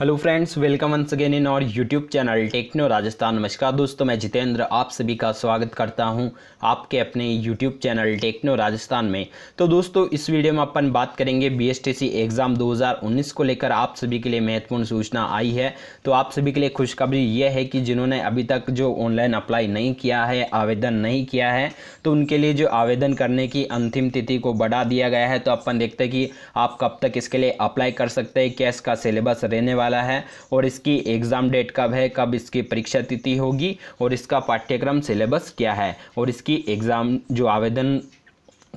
hello friends welcome once again in और YouTube channel techno Rajasthan नमस्कार दोस्तों मैं जितेंद्र आप सभी का स्वागत करता हूं आपके अपने यूट्यूब चैनल टेक्नो राजस्थान में तो दोस्तों इस वीडियो में अपन बात करेंगे बीएसटीसी एग्ज़ाम 2019 को लेकर आप सभी के लिए महत्वपूर्ण सूचना आई है तो आप सभी के लिए खुशखबरी यह है कि जिन्होंने अभी तक जो ऑनलाइन अप्लाई नहीं किया है आवेदन नहीं किया है तो उनके लिए जो आवेदन करने की अंतिम तिथि को बढ़ा दिया गया है तो अपन देखते हैं कि आप कब तक इसके लिए अप्लाई कर सकते हैं क्या इसका सिलेबस रहने वाला है और इसकी एग्ज़ाम डेट कब है कब इसकी परीक्षा तिथि होगी और इसका पाठ्यक्रम सिलेबस क्या है और इसकी एग्ज़ाम जो आवेदन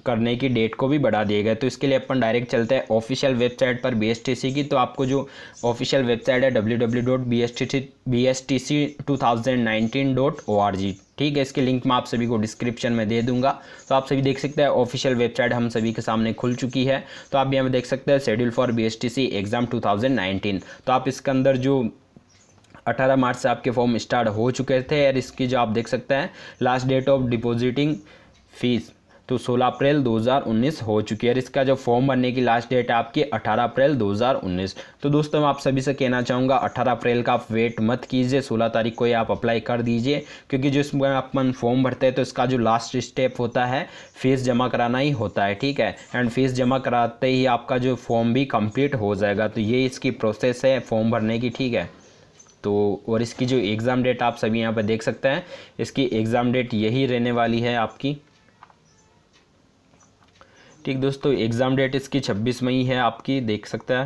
करने की डेट को भी बढ़ा दिया गया तो इसके लिए अपन डायरेक्ट चलते हैं ऑफिशियल वेबसाइट पर बी की तो आपको जो ऑफिशियल वेबसाइट है W W dot B S T C B S T C two thousand nineteen dot O R G ठीक है इसके लिंक मैं आप सभी को डिस्क्रिप्शन में दे दूंगा तो आप सभी देख सकते हैं ऑफिशियल वेबसाइट हम सभी के सामने खुल चुकी है तो आप यहाँ पर देख सकते हैं शेड्यूल फॉर बीएसटीसी एग्ज़ाम 2019 तो आप इसके अंदर जो 18 मार्च से आपके फॉर्म स्टार्ट हो चुके थे और इसकी जो आप देख सकते हैं last date of depositing fees तो 16 अप्रैल 2019 हो चुकी है और इसका जो फॉर्म भरने की लास्ट डेट है आपकी 18 अप्रैल 2019 तो दोस्तों मैं आप सभी से कहना चाहूँगा 18 अप्रैल का आप वेट मत कीजिए 16 तारीख को ही आप अप्लाई कर दीजिए क्योंकि जो इसमें अपन फॉर्म भरते हैं तो इसका जो लास्ट स्टेप होता है फीस जमा कराना ही होता है ठीक है एंड फीस जमा कराते ही आपका जो फॉर्म भी कम्प्लीट हो जाएगा तो ये इसकी प्रोसेस है फॉर्म भरने की ठीक है तो और इसकी जो एग्ज़ाम डेट आप सभी यहाँ पर देख सकते हैं इसकी एग्ज़ाम डेट यही रहने वाली है आपकी ठीक दोस्तों एग्ज़ाम डेट इसकी छब्बीस मई है आपकी देख सकता है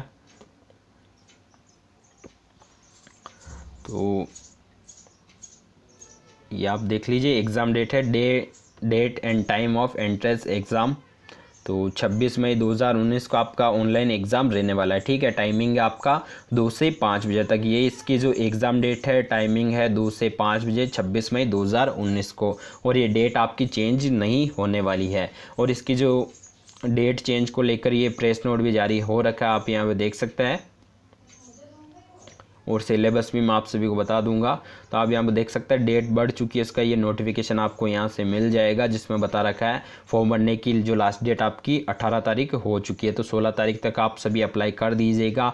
तो ये आप देख लीजिए एग्ज़ाम डेट है day date and time of entrance exam तो 26 मई 2019 को आपका ऑनलाइन एग्ज़ाम रहने वाला है ठीक है टाइमिंग है आपका दो से पाँच बजे तक ये इसकी जो एग्ज़ाम डेट है टाइमिंग है दो से पाँच बजे 26 मई 2019 को और ये डेट आपकी चेंज नहीं होने वाली है और इसकी जो डेट चेंज को लेकर ये प्रेस नोट भी जारी हो रखा है आप यहाँ पे देख सकते हैं और सिलेबस भी मैं आप सभी को बता दूंगा तो आप यहाँ पर देख सकते हैं डेट बढ़ चुकी है इसका ये नोटिफिकेशन आपको यहाँ से मिल जाएगा जिसमें बता रखा है फॉर्म भरने की जो लास्ट डेट आपकी 18 तारीख हो चुकी है तो 16 तारीख तक आप सभी अप्लाई कर दीजिएगा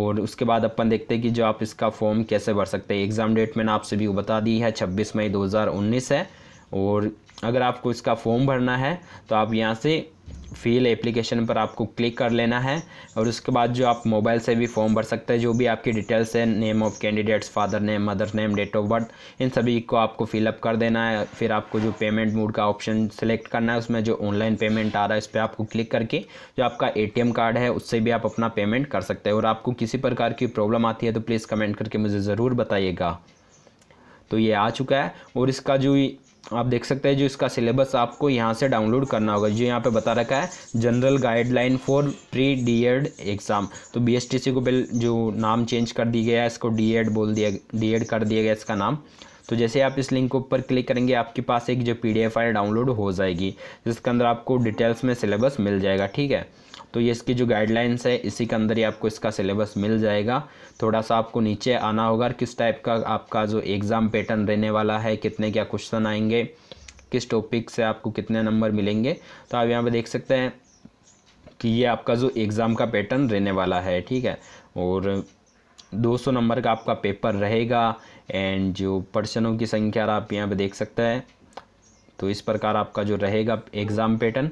और उसके बाद अपन देखते हैं कि जो आप इसका फॉर्म कैसे भर सकते हैं एग्ज़ाम डेट मैंने आप सभी को बता दी है छब्बीस मई दो है और अगर आपको इसका फॉर्म भरना है तो आप यहाँ से फील एप्लीकेशन पर आपको क्लिक कर लेना है और उसके बाद जो आप मोबाइल से भी फॉर्म भर सकते हैं जो भी आपकी डिटेल्स है name of candidates father name mother name date of birth इन सभी को आपको फिलअप कर देना है फिर आपको जो पेमेंट मोड का ऑप्शन सेलेक्ट करना है उसमें जो ऑनलाइन पेमेंट आ रहा है इस पर आपको क्लिक करके जो आपका ए कार्ड है उससे भी आप अपना पेमेंट कर सकते हैं और आपको किसी प्रकार की प्रॉब्लम आती है तो प्लीज़ कमेंट करके मुझे ज़रूर बताइएगा तो ये आ चुका है और इसका जो आप देख सकते हैं जो इसका सिलेबस आपको यहाँ से डाउनलोड करना होगा जो यहाँ पे बता रखा है general guideline for pre D Ed exam तो बी एस टी सी को बिल जो नाम चेंज कर दिया गया है इसको डी एड e बोल दिया डी एड e कर दिया गया इसका नाम तो जैसे आप इस लिंक ऊपर क्लिक करेंगे आपके पास एक जो पी फाइल डाउनलोड हो जाएगी जिसके अंदर आपको डिटेल्स में सिलेबस मिल जाएगा ठीक है तो ये इसकी जो गाइडलाइंस है इसी के अंदर ही आपको इसका सिलेबस मिल जाएगा थोड़ा सा आपको नीचे आना होगा किस टाइप का आपका जो एग्ज़ाम पैटर्न रहने वाला है कितने क्या क्वेश्चन आएंगे किस टॉपिक से आपको कितने नंबर मिलेंगे तो आप यहाँ पर देख सकते हैं कि ये आपका जो एग्ज़ाम का पैटर्न रहने वाला है ठीक है और 200 नंबर का आपका पेपर रहेगा एंड जो पर्सनों की संख्या आप यहाँ पे देख सकते हैं तो इस प्रकार आपका जो रहेगा एग्ज़ाम पैटर्न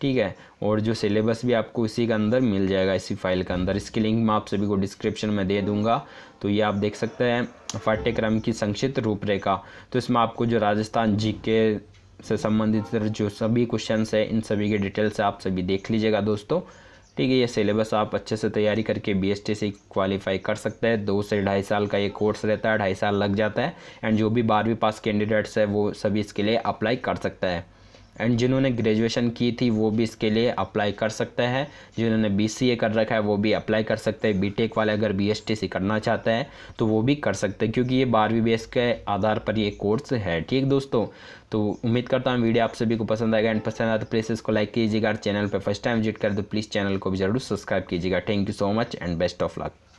ठीक है और जो सिलेबस भी आपको इसी के अंदर मिल जाएगा इसी फाइल के अंदर इसकी लिंक मैं आप सभी को डिस्क्रिप्शन में दे दूंगा तो ये आप देख सकते हैं पाठ्यक्रम की संक्षिप्त रूपरेखा तो इसमें आपको जो राजस्थान जी के से संबंधित जो सभी क्वेश्चन है इन सभी के डिटेल्स आप सभी देख लीजिएगा दोस्तों ठीक है ये सिलेबस आप अच्छे से तैयारी करके B S T C qualify कर सकते हैं दो से ढाई साल का ये कोर्स रहता है ढाई साल लग जाता है एंड जो भी बारहवीं पास कैंडिडेट्स है वो सभी इसके लिए अप्लाई कर सकता है एंड जिन्होंने ग्रेजुएशन की थी वो भी इसके लिए अप्लाई कर सकते हैं जिन्होंने बीसीए कर रखा है वो भी अप्लाई कर सकते हैं बीटेक वाले अगर बीएसटीसी करना चाहते हैं तो वो भी कर सकते हैं क्योंकि ये बारहवीं बेस के आधार पर ये कोर्स है ठीक दोस्तों तो उम्मीद करता हूँ वीडियो आप सभी को पसंद आएगा एंड पसंद आया तो प्लीज़ इसको लाइक कीजिएगा चैनल पर फर्स्ट टाइम विजिट करें तो प्लीज़ चैनल को भी जरूर सब्सक्राइब कीजिएगा thank you so much and best of luck